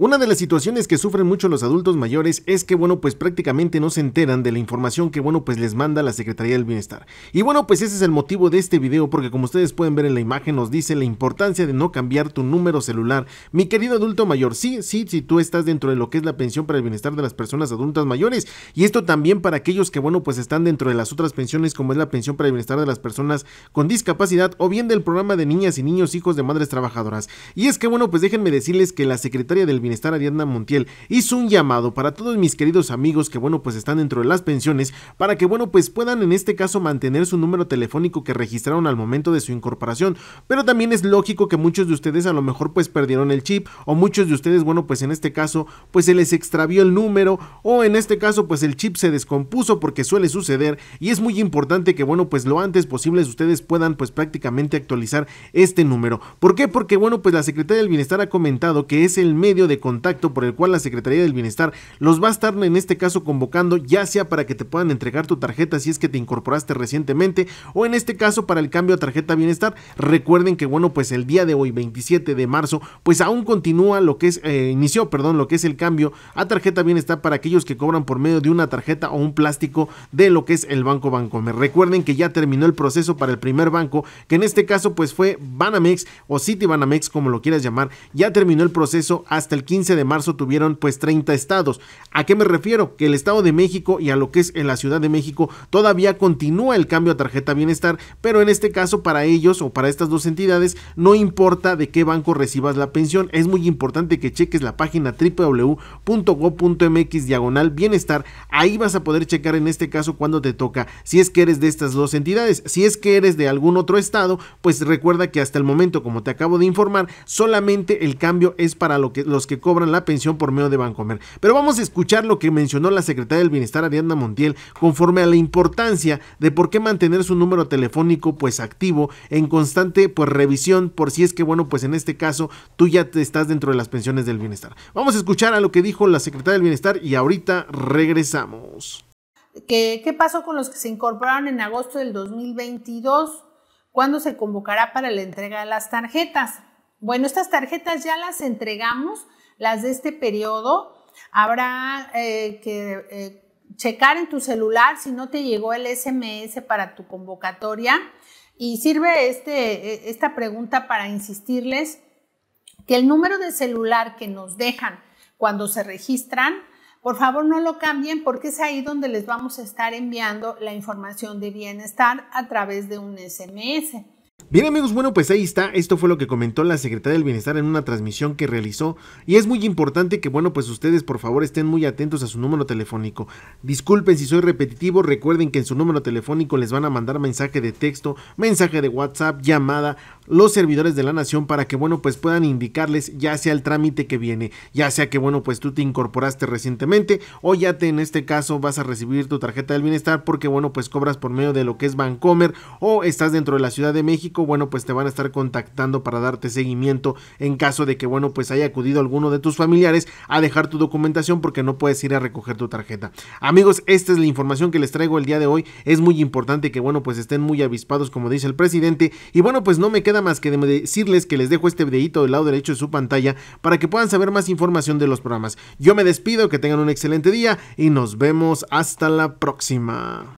Una de las situaciones que sufren mucho los adultos mayores es que, bueno, pues prácticamente no se enteran de la información que, bueno, pues les manda la Secretaría del Bienestar. Y bueno, pues ese es el motivo de este video, porque como ustedes pueden ver en la imagen, nos dice la importancia de no cambiar tu número celular. Mi querido adulto mayor, sí, sí, si tú estás dentro de lo que es la pensión para el bienestar de las personas adultas mayores, y esto también para aquellos que, bueno, pues están dentro de las otras pensiones, como es la pensión para el bienestar de las personas con discapacidad, o bien del programa de niñas y niños hijos de madres trabajadoras. Y es que, bueno, pues déjenme decirles que la Secretaría del Bienestar Bienestar Ariadna Montiel hizo un llamado para todos mis queridos amigos que bueno pues están dentro de las pensiones para que bueno pues puedan en este caso mantener su número telefónico que registraron al momento de su incorporación, pero también es lógico que muchos de ustedes a lo mejor pues perdieron el chip o muchos de ustedes bueno pues en este caso pues se les extravió el número o en este caso pues el chip se descompuso porque suele suceder y es muy importante que bueno pues lo antes posible ustedes puedan pues prácticamente actualizar este número. ¿Por qué? Porque bueno pues la Secretaría del Bienestar ha comentado que es el medio de contacto por el cual la Secretaría del Bienestar los va a estar en este caso convocando, ya sea para que te puedan entregar tu tarjeta si es que te incorporaste recientemente, o en este caso para el cambio a tarjeta bienestar. Recuerden que, bueno, pues el día de hoy, 27 de marzo, pues aún continúa lo que es, eh, inició, perdón, lo que es el cambio a tarjeta bienestar para aquellos que cobran por medio de una tarjeta o un plástico de lo que es el Banco Bancomer. Recuerden que ya terminó el proceso para el primer banco, que en este caso, pues fue Banamex o City Banamex, como lo quieras llamar, ya terminó el proceso hasta el 15 de marzo tuvieron pues 30 estados. ¿A qué me refiero? Que el Estado de México y a lo que es en eh, la Ciudad de México todavía continúa el cambio a tarjeta bienestar, pero en este caso para ellos o para estas dos entidades no importa de qué banco recibas la pensión, es muy importante que cheques la página www.go.mx diagonal bienestar, ahí vas a poder checar en este caso cuando te toca, si es que eres de estas dos entidades, si es que eres de algún otro estado, pues recuerda que hasta el momento, como te acabo de informar, solamente el cambio es para lo que, los que cobran la pensión por medio de Bancomer. Pero vamos a escuchar lo que mencionó la secretaria del Bienestar Ariadna Montiel conforme a la importancia de por qué mantener su número telefónico pues activo en constante pues revisión por si es que bueno pues en este caso tú ya te estás dentro de las pensiones del bienestar. Vamos a escuchar a lo que dijo la secretaria del Bienestar y ahorita regresamos. ¿Qué, ¿Qué, pasó con los que se incorporaron en agosto del 2022? ¿Cuándo se convocará para la entrega de las tarjetas? Bueno, estas tarjetas ya las entregamos las de este periodo. Habrá eh, que eh, checar en tu celular si no te llegó el SMS para tu convocatoria. Y sirve este, e, esta pregunta para insistirles que el número de celular que nos dejan cuando se registran, por favor no lo cambien porque es ahí donde les vamos a estar enviando la información de bienestar a través de un SMS. Bien amigos, bueno pues ahí está, esto fue lo que comentó la Secretaria del Bienestar en una transmisión que realizó y es muy importante que bueno pues ustedes por favor estén muy atentos a su número telefónico. Disculpen si soy repetitivo, recuerden que en su número telefónico les van a mandar mensaje de texto, mensaje de WhatsApp, llamada los servidores de la nación para que bueno pues puedan indicarles ya sea el trámite que viene ya sea que bueno pues tú te incorporaste recientemente o ya te en este caso vas a recibir tu tarjeta del bienestar porque bueno pues cobras por medio de lo que es Bancomer o estás dentro de la Ciudad de México bueno pues te van a estar contactando para darte seguimiento en caso de que bueno pues haya acudido alguno de tus familiares a dejar tu documentación porque no puedes ir a recoger tu tarjeta amigos esta es la información que les traigo el día de hoy es muy importante que bueno pues estén muy avispados como dice el presidente y bueno pues no me queda más que decirles que les dejo este videito del lado derecho de su pantalla para que puedan saber más información de los programas. Yo me despido, que tengan un excelente día y nos vemos hasta la próxima.